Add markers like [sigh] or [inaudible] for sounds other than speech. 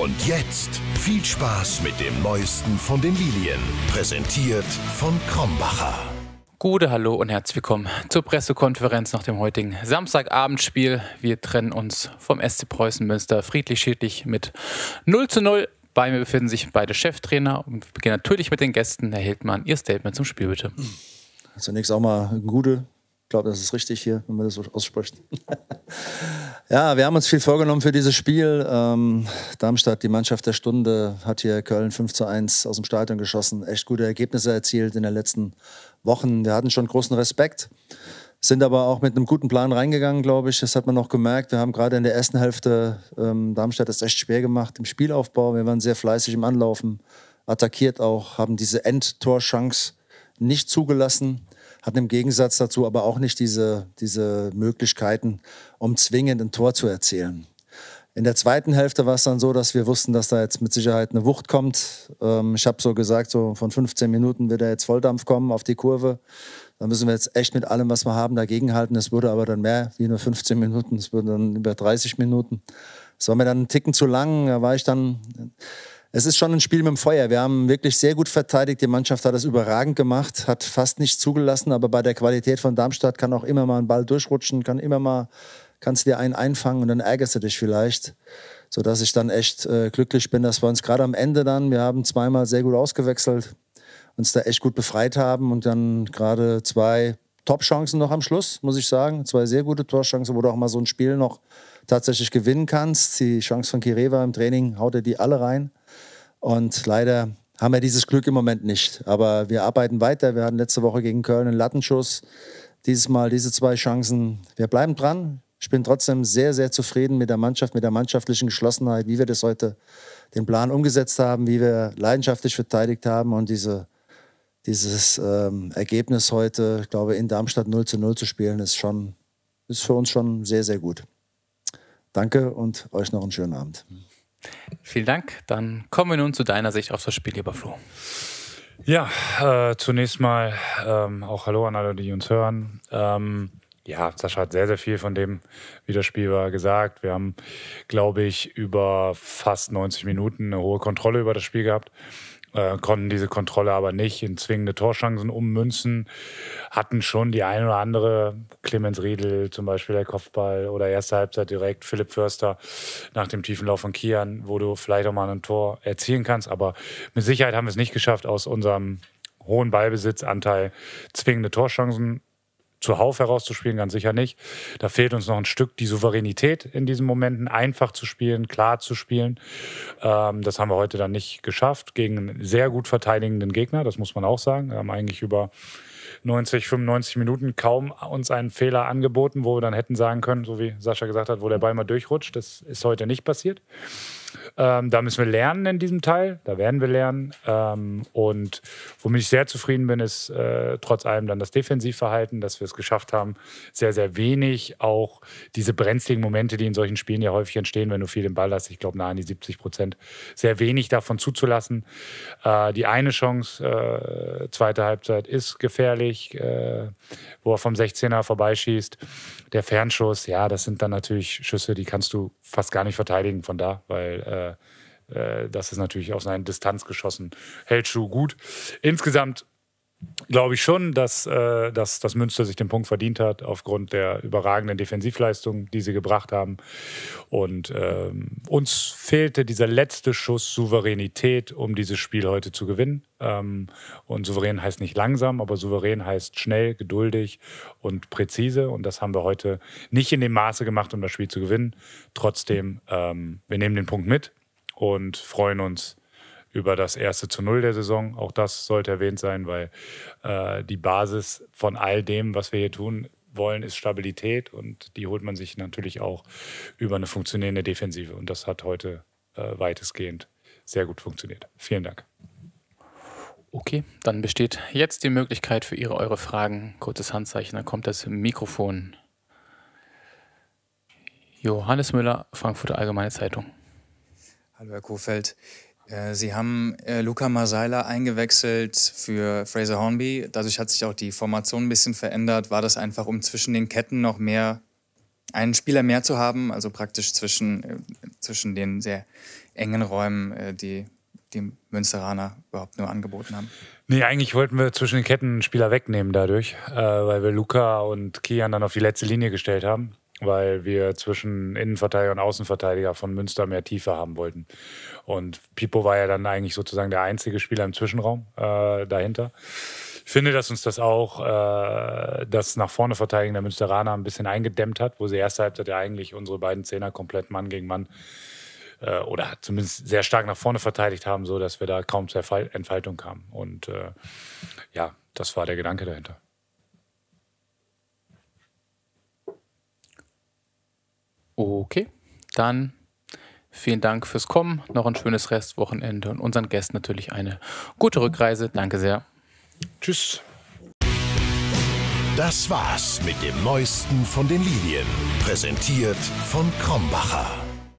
Und jetzt viel Spaß mit dem Neuesten von den Lilien, präsentiert von Krombacher. Gute Hallo und herzlich willkommen zur Pressekonferenz nach dem heutigen Samstagabendspiel. Wir trennen uns vom SC Preußen Münster friedlich-schädlich mit 0 zu 0. Bei mir befinden sich beide Cheftrainer und wir beginnen natürlich mit den Gästen. Herr Hildmann, Ihr Statement zum Spiel bitte. Zunächst auch mal gute glaube, das ist richtig hier, wenn man das so ausspricht. [laughs] ja, wir haben uns viel vorgenommen für dieses Spiel. Ähm, Darmstadt, die Mannschaft der Stunde, hat hier Köln 5 zu 1 aus dem Stadion geschossen. Echt gute Ergebnisse erzielt in den letzten Wochen. Wir hatten schon großen Respekt, sind aber auch mit einem guten Plan reingegangen, glaube ich. Das hat man noch gemerkt. Wir haben gerade in der ersten Hälfte ähm, Darmstadt das echt schwer gemacht im Spielaufbau. Wir waren sehr fleißig im Anlaufen, attackiert auch, haben diese Endtorchance nicht zugelassen hatten im Gegensatz dazu aber auch nicht diese, diese Möglichkeiten, um zwingend ein Tor zu erzielen. In der zweiten Hälfte war es dann so, dass wir wussten, dass da jetzt mit Sicherheit eine Wucht kommt. Ähm, ich habe so gesagt, so von 15 Minuten wird er jetzt Volldampf kommen auf die Kurve. Da müssen wir jetzt echt mit allem, was wir haben, dagegenhalten. Es wurde aber dann mehr wie nur 15 Minuten, es wurde dann über 30 Minuten. Es war mir dann einen Ticken zu lang. Da war ich dann es ist schon ein Spiel mit dem Feuer. Wir haben wirklich sehr gut verteidigt. Die Mannschaft hat das überragend gemacht, hat fast nichts zugelassen, aber bei der Qualität von Darmstadt kann auch immer mal ein Ball durchrutschen, kann immer mal, kannst du dir einen einfangen und dann ärgerst du dich vielleicht. Sodass ich dann echt äh, glücklich bin, dass wir uns gerade am Ende dann, wir haben zweimal sehr gut ausgewechselt, uns da echt gut befreit haben und dann gerade zwei Top-Chancen noch am Schluss, muss ich sagen. Zwei sehr gute Torchancen, wo du auch mal so ein Spiel noch tatsächlich gewinnen kannst. Die Chance von Kireva im Training haut er die alle rein. Und leider haben wir dieses Glück im Moment nicht. Aber wir arbeiten weiter. Wir hatten letzte Woche gegen Köln einen Lattenschuss. Dieses Mal diese zwei Chancen. Wir bleiben dran. Ich bin trotzdem sehr, sehr zufrieden mit der Mannschaft, mit der mannschaftlichen Geschlossenheit, wie wir das heute den Plan umgesetzt haben, wie wir leidenschaftlich verteidigt haben und diese dieses ähm, Ergebnis heute, ich glaube, in Darmstadt 0 zu 0 zu spielen, ist schon, ist für uns schon sehr, sehr gut. Danke und euch noch einen schönen Abend. Vielen Dank. Dann kommen wir nun zu deiner Sicht auf das Spiel, lieber Flo. Ja, äh, zunächst mal ähm, auch Hallo an alle, die uns hören. Ähm, ja, Sascha hat sehr, sehr viel von dem, wie das Spiel war, gesagt. Wir haben, glaube ich, über fast 90 Minuten eine hohe Kontrolle über das Spiel gehabt äh, konnten diese Kontrolle aber nicht in zwingende Torschancen ummünzen, hatten schon die eine oder andere, Clemens Riedel zum Beispiel der Kopfball oder erste Halbzeit direkt, Philipp Förster nach dem tiefen Lauf von Kian, wo du vielleicht auch mal ein Tor erzielen kannst, aber mit Sicherheit haben wir es nicht geschafft, aus unserem hohen Ballbesitzanteil zwingende Torschancen zuhauf herauszuspielen, ganz sicher nicht. Da fehlt uns noch ein Stück die Souveränität in diesen Momenten, einfach zu spielen, klar zu spielen. Ähm, das haben wir heute dann nicht geschafft gegen einen sehr gut verteidigenden Gegner, das muss man auch sagen. Wir haben eigentlich über 90, 95 Minuten kaum uns einen Fehler angeboten, wo wir dann hätten sagen können, so wie Sascha gesagt hat, wo der Ball mal durchrutscht. Das ist heute nicht passiert. Ähm, da müssen wir lernen in diesem Teil, da werden wir lernen. Ähm, und womit ich sehr zufrieden bin, ist äh, trotz allem dann das Defensivverhalten, dass wir es geschafft haben, sehr, sehr wenig auch diese brenzligen Momente, die in solchen Spielen ja häufig entstehen, wenn du viel den Ball hast, ich glaube nahe an die 70 Prozent, sehr wenig davon zuzulassen. Äh, die eine Chance, äh, zweite Halbzeit, ist gefährlich gefährlich, äh, wo er vom 16er vorbeischießt. Der Fernschuss, ja, das sind dann natürlich Schüsse, die kannst du fast gar nicht verteidigen von da, weil äh, äh das ist natürlich aus einer Distanz geschossen. Hält Schuh gut. Insgesamt glaube ich schon, dass, äh, dass, dass Münster sich den Punkt verdient hat, aufgrund der überragenden Defensivleistung, die sie gebracht haben. Und ähm, uns fehlte dieser letzte Schuss Souveränität, um dieses Spiel heute zu gewinnen. Ähm, und souverän heißt nicht langsam, aber souverän heißt schnell, geduldig und präzise. Und das haben wir heute nicht in dem Maße gemacht, um das Spiel zu gewinnen. Trotzdem, ähm, wir nehmen den Punkt mit und freuen uns über das erste zu Null der Saison. Auch das sollte erwähnt sein, weil äh, die Basis von all dem, was wir hier tun wollen, ist Stabilität und die holt man sich natürlich auch über eine funktionierende Defensive. Und das hat heute äh, weitestgehend sehr gut funktioniert. Vielen Dank. Okay, dann besteht jetzt die Möglichkeit für Ihre, eure Fragen. Kurzes Handzeichen, dann kommt das Mikrofon. Johannes Müller, Frankfurter Allgemeine Zeitung. Hallo, Herr Kofeld. Äh, sie haben äh, Luca Masaila eingewechselt für Fraser Hornby. Dadurch hat sich auch die Formation ein bisschen verändert. War das einfach, um zwischen den Ketten noch mehr einen Spieler mehr zu haben, also praktisch zwischen, äh, zwischen den sehr engen Räumen, äh, die die Münsteraner überhaupt nur angeboten haben? Nee, eigentlich wollten wir zwischen den Ketten einen Spieler wegnehmen dadurch, äh, weil wir Luca und Kian dann auf die letzte Linie gestellt haben weil wir zwischen Innenverteidiger und Außenverteidiger von Münster mehr Tiefe haben wollten. Und Pipo war ja dann eigentlich sozusagen der einzige Spieler im Zwischenraum äh, dahinter. Ich finde, dass uns das auch äh, das nach vorne Verteidigen der Münsteraner ein bisschen eingedämmt hat, wo sie erste Halbzeit ja eigentlich unsere beiden Zehner komplett Mann gegen Mann äh, oder zumindest sehr stark nach vorne verteidigt haben, sodass wir da kaum zur Entfaltung kamen. Und äh, ja, das war der Gedanke dahinter. Okay, dann vielen Dank fürs Kommen, noch ein schönes Restwochenende und unseren Gästen natürlich eine gute Rückreise. Danke sehr. Tschüss. Das war's mit dem Neuesten von den Lilien, präsentiert von Krombacher.